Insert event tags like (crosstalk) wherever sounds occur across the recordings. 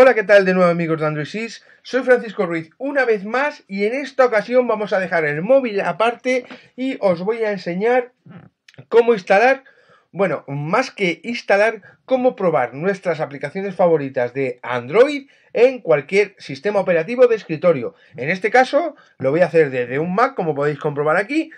Hola, ¿qué tal de nuevo amigos de Android 6? Soy Francisco Ruiz una vez más y en esta ocasión vamos a dejar el móvil aparte y os voy a enseñar cómo instalar, bueno, más que instalar, cómo probar nuestras aplicaciones favoritas de Android en cualquier sistema operativo de escritorio. En este caso lo voy a hacer desde un Mac, como podéis comprobar aquí,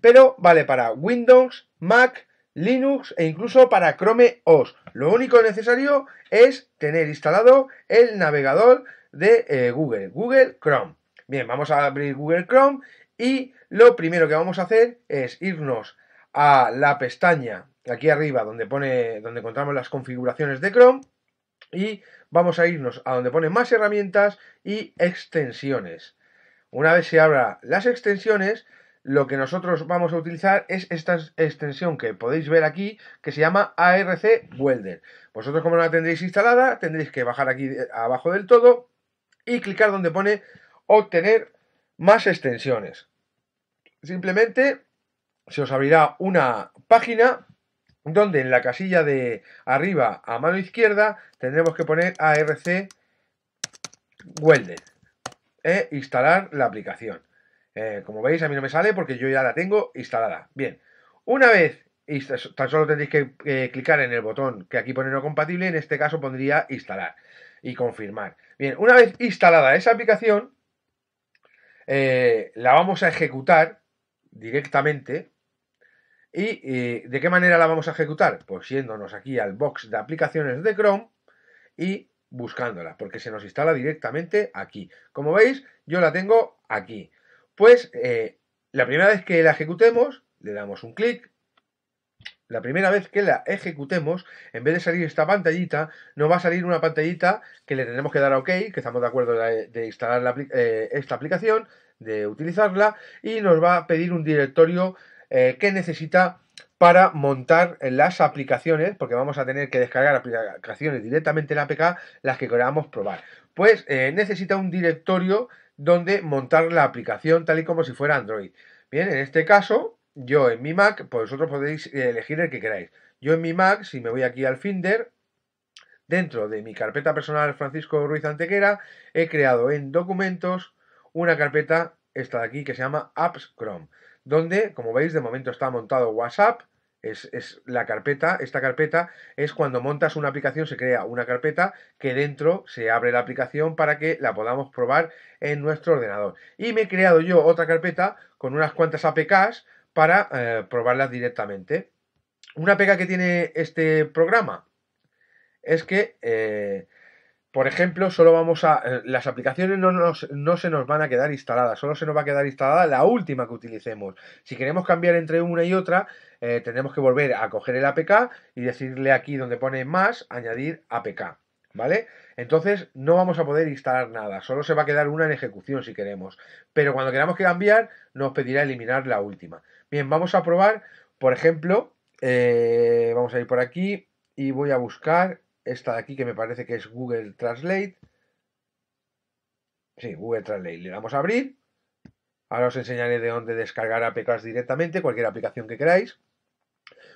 pero vale para Windows, Mac, Linux e incluso para Chrome OS. Lo único necesario es tener instalado el navegador de eh, Google, Google Chrome. Bien, vamos a abrir Google Chrome y lo primero que vamos a hacer es irnos a la pestaña aquí arriba donde pone donde encontramos las configuraciones de Chrome y vamos a irnos a donde pone más herramientas y extensiones. Una vez se abra las extensiones, lo que nosotros vamos a utilizar es esta extensión que podéis ver aquí, que se llama ARC Welder. Vosotros como no la tendréis instalada, tendréis que bajar aquí abajo del todo y clicar donde pone obtener más extensiones. Simplemente se os abrirá una página donde en la casilla de arriba a mano izquierda tendremos que poner ARC Welder e instalar la aplicación. Eh, como veis, a mí no me sale porque yo ya la tengo instalada. Bien, una vez, tan solo tendréis que clicar en el botón que aquí pone no compatible, en este caso pondría instalar y confirmar. Bien, una vez instalada esa aplicación, eh, la vamos a ejecutar directamente. ¿Y de qué manera la vamos a ejecutar? Pues yéndonos aquí al box de aplicaciones de Chrome y buscándola, porque se nos instala directamente aquí. Como veis, yo la tengo aquí. Pues eh, la primera vez que la ejecutemos, le damos un clic. La primera vez que la ejecutemos, en vez de salir esta pantallita, nos va a salir una pantallita que le tenemos que dar a OK, que estamos de acuerdo de, instalar eh, esta aplicación, de utilizarla, y nos va a pedir un directorio eh, que necesita para montar las aplicaciones, porque vamos a tener que descargar aplicaciones directamente en APK, las que queramos probar. Pues necesita un directorio donde montar la aplicación tal y como si fuera Android. Bien, en este caso, yo en mi Mac, pues vosotros podéis elegir el que queráis. Yo en mi Mac, si me voy aquí al Finder, dentro de mi carpeta personal Francisco Ruiz Antequera, he creado en documentos una carpeta, esta de aquí, que se llama Apps Chrome, donde, como veis, de momento está montado WhatsApp, es, la carpeta, esta carpeta es cuando montas una aplicación, se crea una carpeta que dentro se abre la aplicación para que la podamos probar en nuestro ordenador. Y me he creado yo otra carpeta con unas cuantas APKs para eh, probarlas directamente. Una APK que tiene este programa es que eh, por ejemplo, solo vamos a. Eh, las aplicaciones no, no se nos van a quedar instaladas, solo se nos va a quedar instalada la última que utilicemos. Si queremos cambiar entre una y otra, eh, tenemos que volver a coger el APK y decirle aquí donde pone más, añadir APK. ¿Vale? Entonces no vamos a poder instalar nada, solo se va a quedar una en ejecución si queremos. Pero cuando queramos que cambiar, nos pedirá eliminar la última. Bien, vamos a probar, por ejemplo, eh, vamos a ir por aquí y voy a buscar esta de aquí que me parece que es Google Translate. Sí, Google Translate. Le damos a abrir. Ahora os enseñaré de dónde descargar APKs directamente, cualquier aplicación que queráis.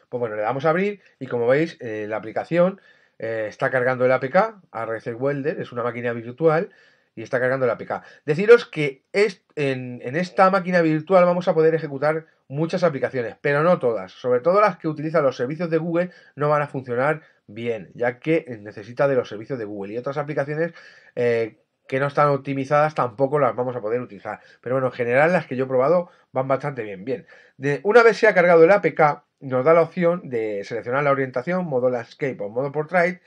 Pues bueno, le damos a abrir y como veis, eh, la aplicación eh, está cargando el APK a Welder, es una máquina virtual y está cargando la APK. Deciros que en, esta máquina virtual vamos a poder ejecutar muchas aplicaciones, pero no todas. Sobre todo las que utilizan los servicios de Google no van a funcionar bien, ya que necesita de los servicios de Google y otras aplicaciones eh, que no están optimizadas tampoco las vamos a poder utilizar. Pero bueno, en general las que yo he probado van bastante bien. Bien, de, una vez se ha cargado el APK, nos da la opción de seleccionar la orientación, modo landscape o modo portrait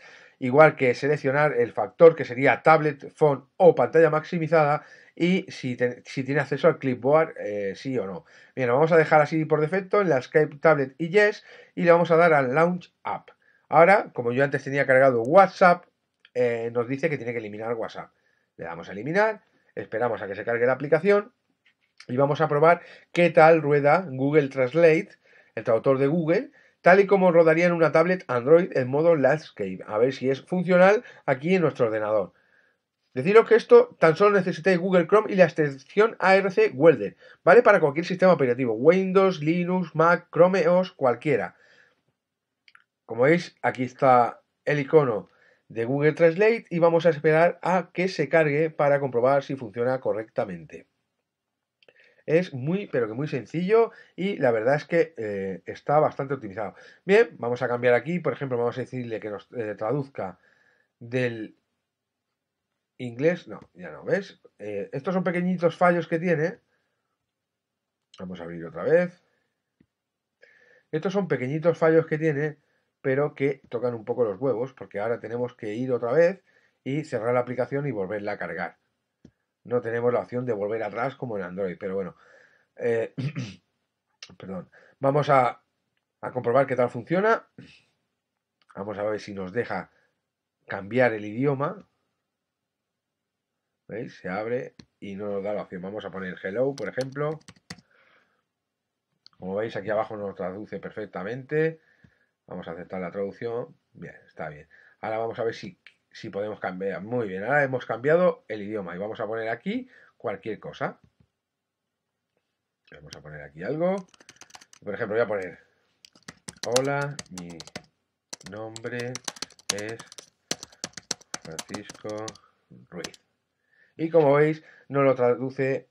igual que seleccionar el factor que sería tablet, phone o pantalla maximizada y si, tiene acceso al clipboard, eh, sí o no. Bien, vamos a dejar así por defecto en la Skype Tablet y Yes y le vamos a dar al Launch App. Ahora, como yo antes tenía cargado WhatsApp, eh, nos dice que tiene que eliminar WhatsApp. Le damos a eliminar, esperamos a que se cargue la aplicación y vamos a probar qué tal rueda Google Translate, el traductor de Google, tal y como rodaría en una tablet Android en modo landscape, a ver si es funcional aquí en nuestro ordenador. Deciros que esto tan solo necesitáis Google Chrome y la extensión ARC Welder, ¿vale? Para cualquier sistema operativo, Windows, Linux, Mac, Chrome e OS, cualquiera. Como veis, aquí está el icono de Google Translate y vamos a esperar a que se cargue para comprobar si funciona correctamente. Es muy, pero que muy sencillo y la verdad es que eh, está bastante optimizado. Bien, vamos a cambiar aquí, por ejemplo, vamos a decirle que nos eh, traduzca del inglés, no, ya no, ¿ves? Eh, estos son pequeñitos fallos que tiene. Vamos a abrir otra vez. Estos son pequeñitos fallos que tiene, pero que tocan un poco los huevos, porque ahora tenemos que ir otra vez y cerrar la aplicación y volverla a cargar. No tenemos la opción de volver atrás como en Android, pero bueno. Eh, (clears throat) perdón. Vamos a, a comprobar qué tal funciona. Vamos a ver si nos deja cambiar el idioma. ¿Veis? Se abre y no nos da la opción. Vamos a poner hello, por ejemplo. Como veis, aquí abajo nos traduce perfectamente. Vamos a aceptar la traducción. Bien, está bien. Ahora vamos a ver si si podemos cambiar. Muy bien, ahora hemos cambiado el idioma y vamos a poner aquí cualquier cosa. Vamos a poner aquí algo. Por ejemplo, voy a poner, hola, mi nombre es Francisco Ruiz. Y como veis, no lo traduce,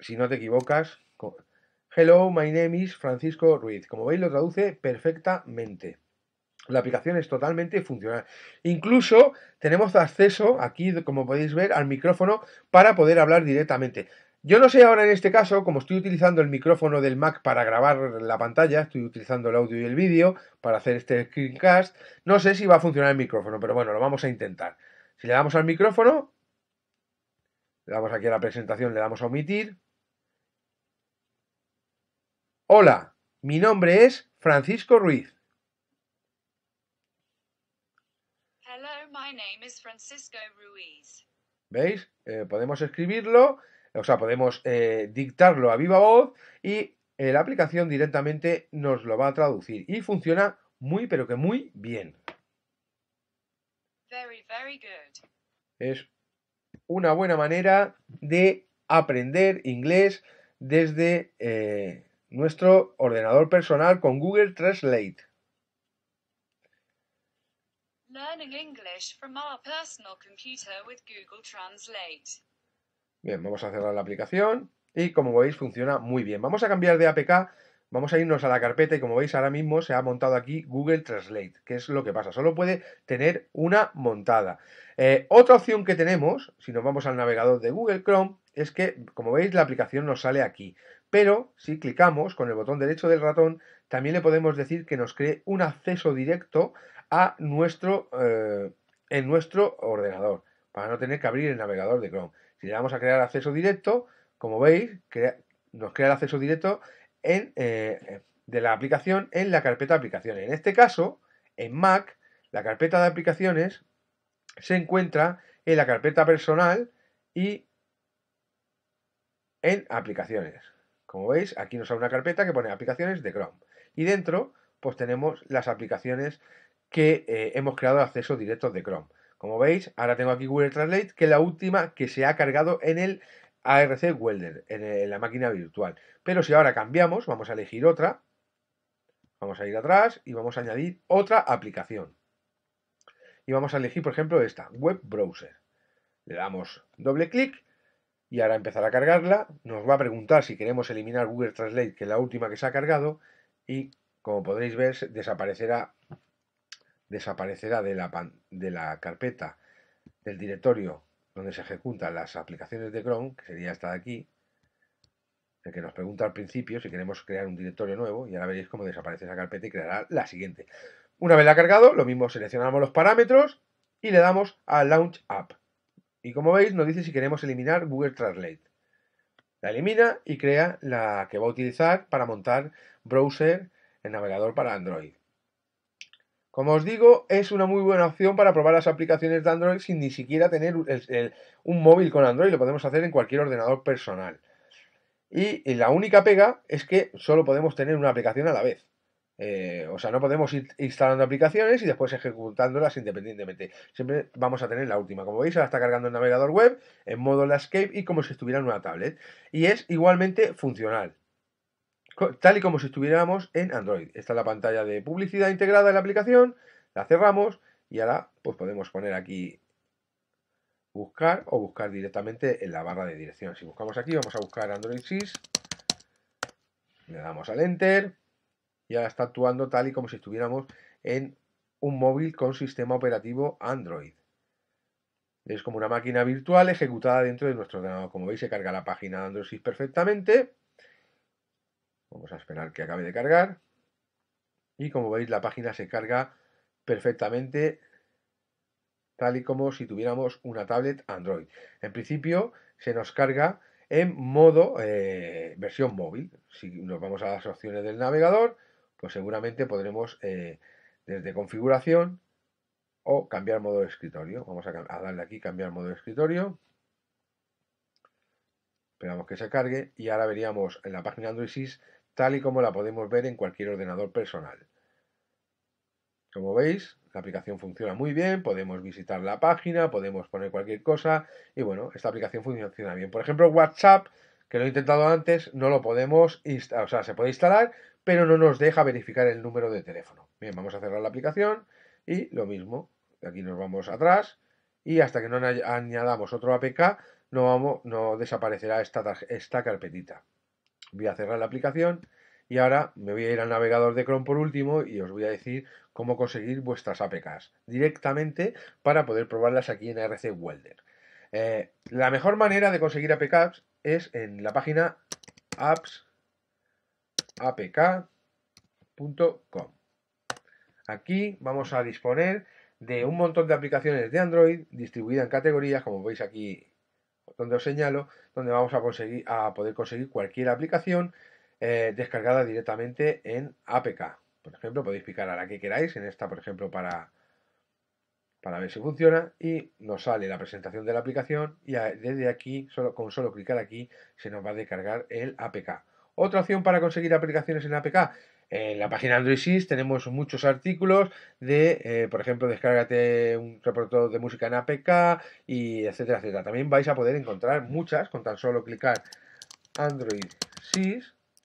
si no te equivocas, Hello, my name is Francisco Ruiz. Como veis, lo traduce perfectamente. La aplicación es totalmente funcional. Incluso tenemos acceso aquí, como podéis ver, al micrófono para poder hablar directamente. Yo no sé ahora en este caso, como estoy utilizando el micrófono del Mac para grabar la pantalla, estoy utilizando el audio y el vídeo para hacer este screencast, no sé si va a funcionar el micrófono, pero bueno, lo vamos a intentar. Si le damos al micrófono, le damos aquí a la presentación, le damos a omitir. Hola, mi nombre es Francisco Ruiz. ¿Veis? Eh, podemos escribirlo, o sea, podemos eh, dictarlo a viva voz y eh, la aplicación directamente nos lo va a traducir. Y funciona muy, pero que muy bien. Es una buena manera de aprender inglés desde nuestro ordenador personal con Google Translate. English from personal computer Google Translate. Bien, vamos a cerrar la aplicación y como veis funciona muy bien. Vamos a cambiar de APK, vamos a irnos a la carpeta y como veis ahora mismo se ha montado aquí Google Translate, que es lo que pasa, solo puede tener una montada. Eh, otra opción que tenemos, si nos vamos al navegador de Google Chrome, es que como veis la aplicación nos sale aquí, pero si clicamos con el botón derecho del ratón también le podemos decir que nos cree un acceso directo a nuestro, eh, en nuestro ordenador, para no tener que abrir el navegador de Chrome. Si le vamos a crear acceso directo, como veis, nos crea el acceso directo en, eh, de la aplicación en la carpeta aplicaciones. En este caso, en Mac, la carpeta de aplicaciones se encuentra en la carpeta personal y en aplicaciones. Como veis, aquí nos sale una carpeta que pone aplicaciones de Chrome. Y dentro, pues tenemos las aplicaciones que eh, hemos creado accesos directos de Chrome. Como veis, ahora tengo aquí Google Translate, que es la última que se ha cargado en el ARC Welder, en, eh, en la máquina virtual. Pero si ahora cambiamos, vamos a elegir otra, vamos a ir atrás y vamos a añadir otra aplicación. Y vamos a elegir, por ejemplo, esta, Web Browser. Le damos doble clic y ahora empezará a cargarla. Nos va a preguntar si queremos eliminar Google Translate, que es la última que se ha cargado, y como podréis ver, desaparecerá desaparecerá de la, carpeta del directorio donde se ejecutan las aplicaciones de Chrome, que sería esta de aquí, el que nos pregunta al principio si queremos crear un directorio nuevo, y ahora veréis cómo desaparece esa carpeta y creará la siguiente. Una vez la ha cargado, lo mismo seleccionamos los parámetros y le damos a Launch App. Y como veis, nos dice si queremos eliminar Google Translate. La elimina y crea la que va a utilizar para montar browser en navegador para Android. Como os digo, es una muy buena opción para probar las aplicaciones de Android sin ni siquiera tener un móvil con Android, lo podemos hacer en cualquier ordenador personal. Y, la única pega es que solo podemos tener una aplicación a la vez. Eh, o sea, no podemos ir instalando aplicaciones y después ejecutándolas independientemente. Siempre vamos a tener la última. Como veis, ahora está cargando el navegador web en modo landscape y como si estuviera en una tablet. Y es igualmente funcional tal y como si estuviéramos en Android. Esta es la pantalla de publicidad integrada en la aplicación, la cerramos y ahora pues podemos poner aquí buscar o buscar directamente en la barra de dirección. Si buscamos aquí, vamos a buscar Android 6, le damos al Enter y ahora está actuando tal y como si estuviéramos en un móvil con sistema operativo Android. Es como una máquina virtual ejecutada dentro de nuestro ordenador. Como veis, se carga la página de Android 6 perfectamente. Vamos a esperar que acabe de cargar. Y como veis, la página se carga perfectamente tal y como si tuviéramos una tablet Android. En principio se nos carga en modo eh, versión móvil. Si nos vamos a las opciones del navegador, pues seguramente podremos eh, desde configuración o cambiar modo de escritorio. Vamos a, a darle aquí cambiar modo de escritorio. Esperamos que se cargue y ahora veríamos en la página Android 6 tal y como la podemos ver en cualquier ordenador personal. Como veis, la aplicación funciona muy bien, podemos visitar la página, podemos poner cualquier cosa y bueno, esta aplicación funciona bien. Por ejemplo, WhatsApp, que lo he intentado antes, no lo podemos instalar, o sea, se puede instalar, pero no nos deja verificar el número de teléfono. Bien, vamos a cerrar la aplicación y lo mismo, aquí nos vamos atrás y hasta que no añadamos otro APK no, vamos, no desaparecerá esta, esta carpetita. Voy a cerrar la aplicación y ahora me voy a ir al navegador de Chrome por último y os voy a decir cómo conseguir vuestras APKs directamente para poder probarlas aquí en RC Welder. Eh, la mejor manera de conseguir APKs es en la página apps.apk.com Aquí vamos a disponer de un montón de aplicaciones de Android distribuidas en categorías, como veis aquí donde os señalo, donde vamos a, conseguir, a poder conseguir cualquier aplicación eh, descargada directamente en APK. Por ejemplo, podéis picar a la que queráis, en esta, por ejemplo, para, para ver si funciona y nos sale la presentación de la aplicación y desde aquí, con solo clicar aquí, se nos va a descargar el APK. Otra opción para conseguir aplicaciones en APK. En la página Android 6 tenemos muchos artículos de, eh, por ejemplo, descárgate un reportero de música en APK y etcétera, etcétera. También vais a poder encontrar muchas con tan solo clicar Android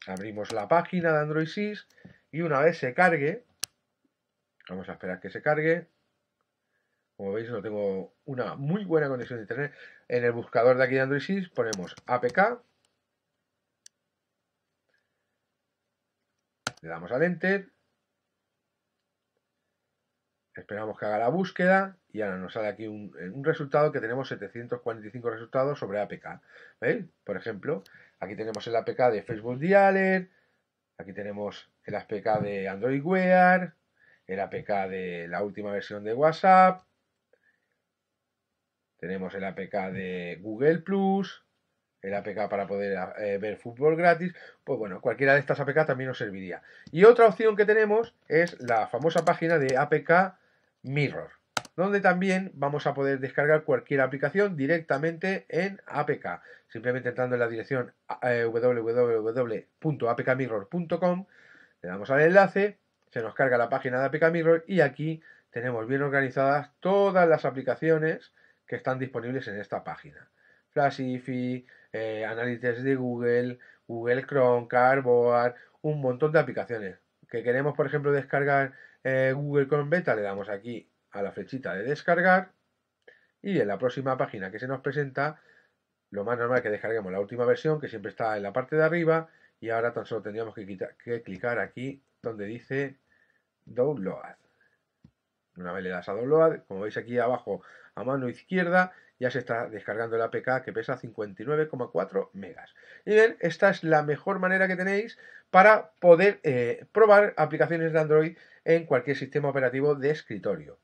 Abrimos la página de Android 6 y una vez se cargue, vamos a esperar que se cargue. Como veis, no tengo una muy buena conexión de internet. En el buscador de aquí de Android Sys ponemos APK Le damos al Enter. Esperamos que haga la búsqueda y ahora nos sale aquí un, resultado que tenemos 745 resultados sobre APK. Por ejemplo, aquí tenemos el APK de Facebook Dialer, aquí tenemos el APK de Android Wear, el APK de la última versión de WhatsApp, tenemos el APK de Google Plus, el APK para poder eh, ver fútbol gratis, pues bueno, cualquiera de estas APK también nos serviría. Y otra opción que tenemos es la famosa página de APK Mirror, donde también vamos a poder descargar cualquier aplicación directamente en APK, simplemente entrando en la dirección eh, www.apkmirror.com, le damos al enlace, se nos carga la página de APK Mirror y aquí tenemos bien organizadas todas las aplicaciones que están disponibles en esta página. Flashify, eh, de Google, Google Chrome, Cardboard, un montón de aplicaciones. Que queremos, por ejemplo, descargar eh, Google Chrome Beta, le damos aquí a la flechita de descargar y en la próxima página que se nos presenta, lo más normal es que descarguemos la última versión que siempre está en la parte de arriba y ahora tan solo tendríamos que, quitar, que clicar aquí donde dice Download una vez le das a download, como veis aquí abajo a mano izquierda, ya se está descargando el APK que pesa 59,4 megas. Y bien, esta es la mejor manera que tenéis para poder eh, probar aplicaciones de Android en cualquier sistema operativo de escritorio.